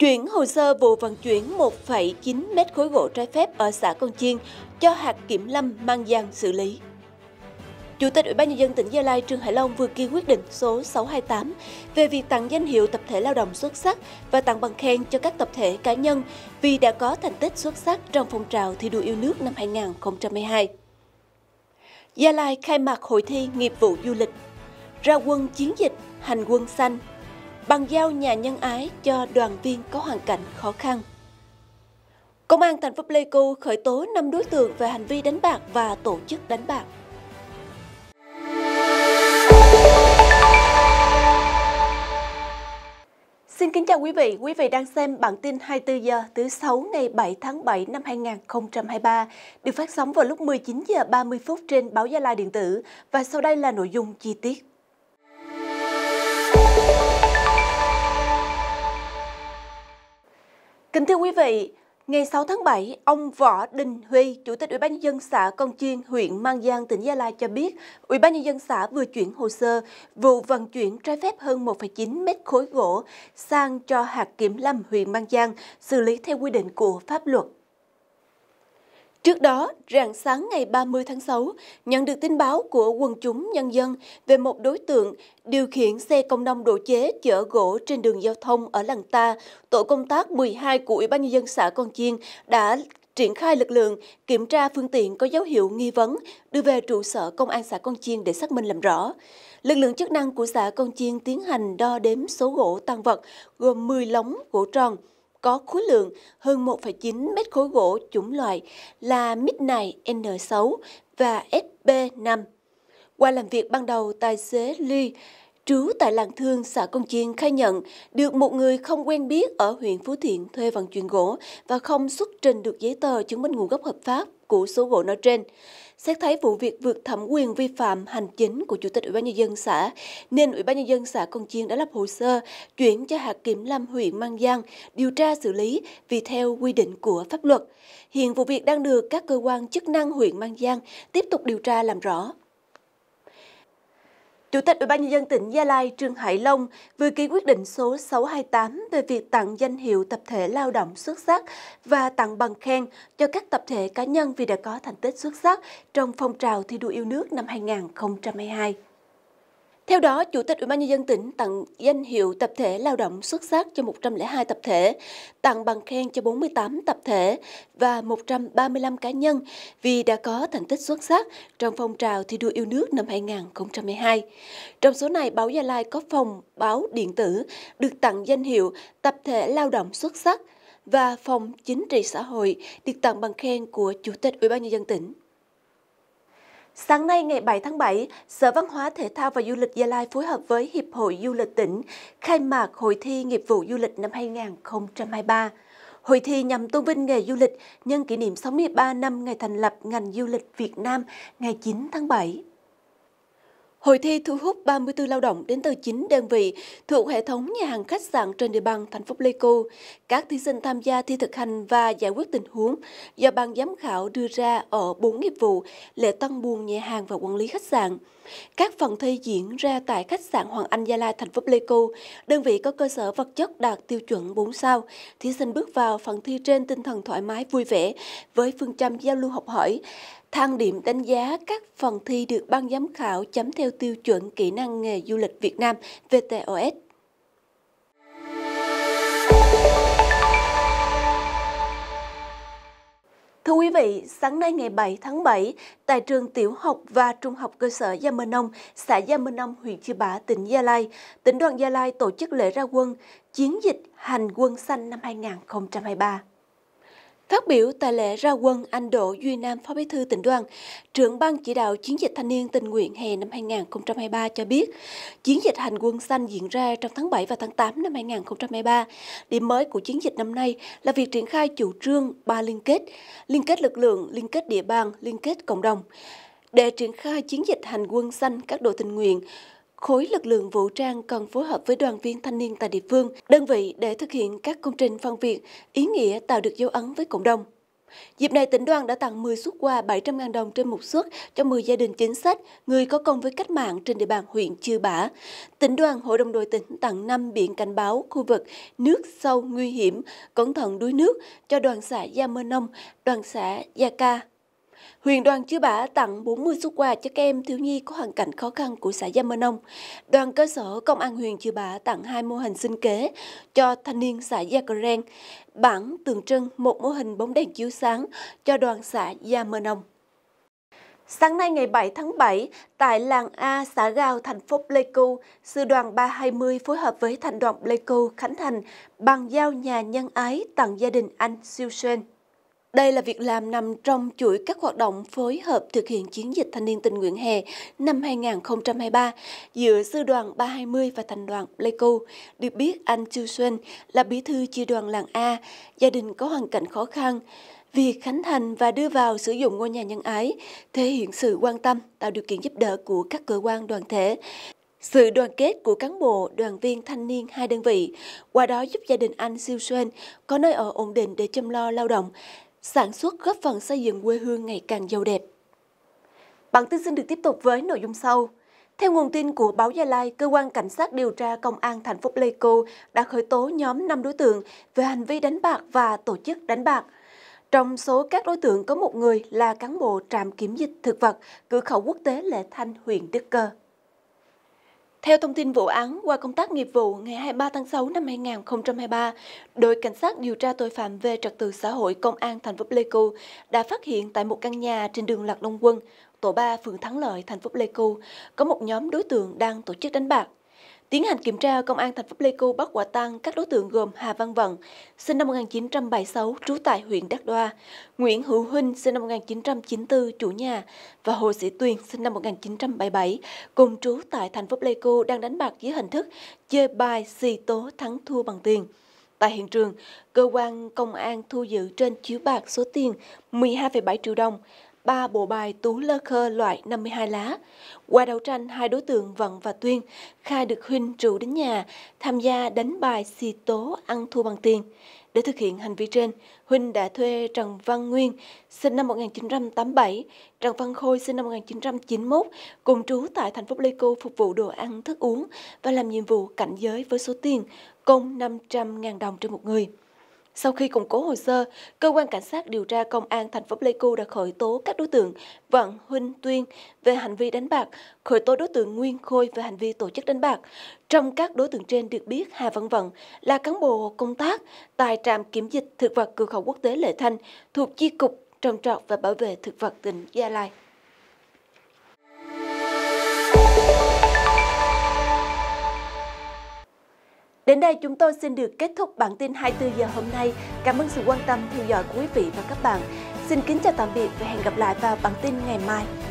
chuyển hồ sơ vụ vận chuyển 1,9 mét khối gỗ trái phép ở xã Công Chiên cho hạt kiểm lâm Mang Giang xử lý. Chủ tịch Ủy ban nhân dân tỉnh Gia Lai Trương Hải Long vừa ký quyết định số 628 về việc tặng danh hiệu tập thể lao động xuất sắc và tặng bằng khen cho các tập thể cá nhân vì đã có thành tích xuất sắc trong phong trào thi đua yêu nước năm 2012. Gia Lai khai mạc hội thi nghiệp vụ du lịch, ra quân chiến dịch hành quân xanh bằng giao nhà nhân ái cho đoàn viên có hoàn cảnh khó khăn. Công an thành phố Pleiku khởi tố 5 đối tượng về hành vi đánh bạc và tổ chức đánh bạc. Xin kính chào quý vị, quý vị đang xem bản tin 24 giờ thứ 6 ngày 7 tháng 7 năm 2023 được phát sóng vào lúc 19 giờ 30 phút trên báo Gia Lai điện tử và sau đây là nội dung chi tiết. Kính thưa quý vị, ngày 6 tháng 7, ông Võ Đình Huy, Chủ tịch Ủy ban nhân dân xã Con Chiên, huyện Mang Giang, tỉnh Gia Lai cho biết, Ủy ban nhân dân xã vừa chuyển hồ sơ vụ vận chuyển trái phép hơn 1,9 mét khối gỗ sang cho hạt kiểm lâm huyện Mang Giang xử lý theo quy định của pháp luật. Trước đó, rạng sáng ngày 30 tháng 6, nhận được tin báo của quần chúng nhân dân về một đối tượng điều khiển xe công nông độ chế chở gỗ trên đường giao thông ở Làng Ta, tổ công tác 12 của Ủy ban nhân dân xã Con Chiên đã triển khai lực lượng kiểm tra phương tiện có dấu hiệu nghi vấn, đưa về trụ sở công an xã Con Chiên để xác minh làm rõ. Lực lượng chức năng của xã Con Chiên tiến hành đo đếm số gỗ tăng vật gồm 10 lóng gỗ tròn, có khối lượng hơn 1,9 mét khối gỗ chủng loại là Midnight N6 và SB5. Qua làm việc ban đầu, tài xế Lee trú tại làng thương xã Công Chiên khai nhận được một người không quen biết ở huyện Phú Thiện thuê vận chuyển gỗ và không xuất trình được giấy tờ chứng minh nguồn gốc hợp pháp của số gỗ nói trên. Xét thấy vụ việc vượt thẩm quyền vi phạm hành chính của Chủ tịch Ủy ban Nhân dân xã, nên Ủy ban Nhân dân xã Công Chiên đã lập hồ sơ chuyển cho hạt kiểm lâm huyện Mang Giang điều tra xử lý vì theo quy định của pháp luật. Hiện vụ việc đang được các cơ quan chức năng huyện Mang Giang tiếp tục điều tra làm rõ. Chủ tịch Ủy ban nhân dân tỉnh Gia Lai Trương Hải Long vừa ký quyết định số 628 về việc tặng danh hiệu tập thể lao động xuất sắc và tặng bằng khen cho các tập thể cá nhân vì đã có thành tích xuất sắc trong phong trào thi đua yêu nước năm 2022. Theo đó, Chủ tịch Ủy ban nhân dân tỉnh tặng danh hiệu tập thể lao động xuất sắc cho 102 tập thể, tặng bằng khen cho 48 tập thể và 135 cá nhân vì đã có thành tích xuất sắc trong phong trào thi đua yêu nước năm 2012. Trong số này, báo Gia Lai có phòng báo điện tử được tặng danh hiệu tập thể lao động xuất sắc và phòng chính trị xã hội được tặng bằng khen của Chủ tịch Ủy ban nhân dân tỉnh. Sáng nay ngày 7 tháng 7, Sở Văn hóa Thể thao và Du lịch Gia Lai phối hợp với Hiệp hội Du lịch tỉnh khai mạc Hội thi Nghiệp vụ Du lịch năm 2023. Hội thi nhằm tôn vinh nghề du lịch nhân kỷ niệm 63 năm ngày thành lập ngành du lịch Việt Nam ngày 9 tháng 7. Hội thi thu hút 34 lao động đến từ 9 đơn vị thuộc hệ thống nhà hàng khách sạn trên địa bàn thành phố Pleiku. Các thí sinh tham gia thi thực hành và giải quyết tình huống do ban giám khảo đưa ra ở 4 nghiệp vụ lễ tân buôn nhà hàng và quản lý khách sạn. Các phần thi diễn ra tại khách sạn Hoàng Anh Gia Lai thành phố Pleiku, đơn vị có cơ sở vật chất đạt tiêu chuẩn 4 sao. Thí sinh bước vào phần thi trên tinh thần thoải mái vui vẻ với phương châm giao lưu học hỏi, thang điểm đánh giá các phần thi được ban giám khảo chấm theo tiêu chuẩn kỹ năng nghề du lịch Việt Nam VTOS. Thưa quý vị, sáng nay ngày 7 tháng 7, tại trường tiểu học và trung học cơ sở Gia Mơ Nông, xã Gia Mơ Nông, huyện Chư Bả, tỉnh Gia Lai, tỉnh đoàn Gia Lai tổ chức lễ ra quân chiến dịch hành quân xanh năm 2023. Phát biểu tại lễ ra quân, anh Đỗ Duy Nam Phó Bí thư tỉnh đoàn, trưởng ban chỉ đạo chiến dịch thanh niên tình nguyện hè năm 2023 cho biết, chiến dịch hành quân xanh diễn ra trong tháng 7 và tháng 8 năm 2023. Điểm mới của chiến dịch năm nay là việc triển khai chủ trương ba liên kết, liên kết lực lượng, liên kết địa bàn, liên kết cộng đồng. Để triển khai chiến dịch hành quân xanh các đội tình nguyện, khối lực lượng vũ trang cần phối hợp với đoàn viên thanh niên tại địa phương, đơn vị để thực hiện các công trình phân việc, ý nghĩa tạo được dấu ấn với cộng đồng. Dịp này, tỉnh đoàn đã tặng 10 suất quà 700.000 đồng trên một suất cho 10 gia đình chính sách, người có công với cách mạng trên địa bàn huyện Chư Bả. Tỉnh đoàn Hội đồng đội tỉnh tặng 5 biển cảnh báo khu vực nước sâu nguy hiểm, cẩn thận đuối nước cho đoàn xã Gia Mơ Nông, đoàn xã Gia Ca, huyện đoàn Chư Bả tặng 40 xuất quà cho các em thiếu nhi có hoàn cảnh khó khăn của xã Gia Mơ Nông. Đoàn cơ sở Công an huyện Chư Bả tặng hai mô hình sinh kế cho thanh niên xã Gia Cờ Ren, bản tượng trưng một mô hình bóng đèn chiếu sáng cho đoàn xã Gia Mơ Nông. Sáng nay ngày 7 tháng 7, tại làng A, xã Gao, thành phố Pleiku, Sư đoàn 320 phối hợp với thành đoàn Pleiku Khánh Thành bằng giao nhà nhân ái tặng gia đình anh Siêu Sơn. Đây là việc làm nằm trong chuỗi các hoạt động phối hợp thực hiện chiến dịch thanh niên tình nguyện hè năm 2023 giữa Sư đoàn 320 và Thành đoàn Pleiku. Được biết, anh Chu Xuân là bí thư chi đoàn làng A, gia đình có hoàn cảnh khó khăn. Việc khánh thành và đưa vào sử dụng ngôi nhà nhân ái thể hiện sự quan tâm, tạo điều kiện giúp đỡ của các cơ quan đoàn thể, sự đoàn kết của cán bộ, đoàn viên thanh niên hai đơn vị, qua đó giúp gia đình anh Siêu Xuân có nơi ở ổn định để chăm lo lao động, sản xuất góp phần xây dựng quê hương ngày càng giàu đẹp. Bản tin xin được tiếp tục với nội dung sau. Theo nguồn tin của báo Gia Lai, cơ quan cảnh sát điều tra công an thành phố Pleiku đã khởi tố nhóm 5 đối tượng về hành vi đánh bạc và tổ chức đánh bạc. Trong số các đối tượng có một người là cán bộ trạm kiểm dịch thực vật cửa khẩu quốc tế Lệ Thanh, huyện Đức Cơ. Theo thông tin vụ án, qua công tác nghiệp vụ ngày 23 tháng 6 năm 2023, đội cảnh sát điều tra tội phạm về trật tự xã hội công an thành phố Pleiku đã phát hiện tại một căn nhà trên đường Lạc Long Quân, tổ 3 phường Thắng Lợi, thành phố Pleiku, có một nhóm đối tượng đang tổ chức đánh bạc. Tiến hành kiểm tra, Công an thành phố Pleiku bắt quả tang các đối tượng gồm Hà Văn Vận, sinh năm 1976, trú tại huyện Đắc Đoa, Nguyễn Hữu Huynh, sinh năm 1994, chủ nhà, và Hồ Sĩ Tuyền, sinh năm 1977, cùng trú tại thành phố Pleiku đang đánh bạc dưới hình thức chơi bài xì tố thắng thua bằng tiền. Tại hiện trường, cơ quan công an thu giữ trên chiếu bạc số tiền 12,7 triệu đồng, 3 bộ bài tú lơ khơ loại 52 lá. Qua đấu tranh, hai đối tượng Vận và Tuyên khai được Huynh rủ đến nhà, tham gia đánh bài xì tố ăn thua bằng tiền. Để thực hiện hành vi trên, Huynh đã thuê Trần Văn Nguyên, sinh năm 1987, Trần Văn Khôi sinh năm 1991, cùng trú tại thành phố Pleiku phục vụ đồ ăn, thức uống và làm nhiệm vụ cảnh giới với số tiền công 500.000 đồng trên một người. Sau khi củng cố hồ sơ, cơ quan cảnh sát điều tra công an thành phố Pleiku đã khởi tố các đối tượng Vận Huynh Tuyên về hành vi đánh bạc, khởi tố đối tượng Nguyên Khôi về hành vi tổ chức đánh bạc. Trong các đối tượng trên được biết Hà Văn Vận là cán bộ công tác tại trạm kiểm dịch thực vật cửa khẩu quốc tế Lệ Thanh thuộc chi cục trồng trọt và bảo vệ thực vật tỉnh Gia Lai. Đến đây chúng tôi xin được kết thúc bản tin 24 giờ hôm nay. Cảm ơn sự quan tâm theo dõi của quý vị và các bạn. Xin kính chào tạm biệt và hẹn gặp lại vào bản tin ngày mai.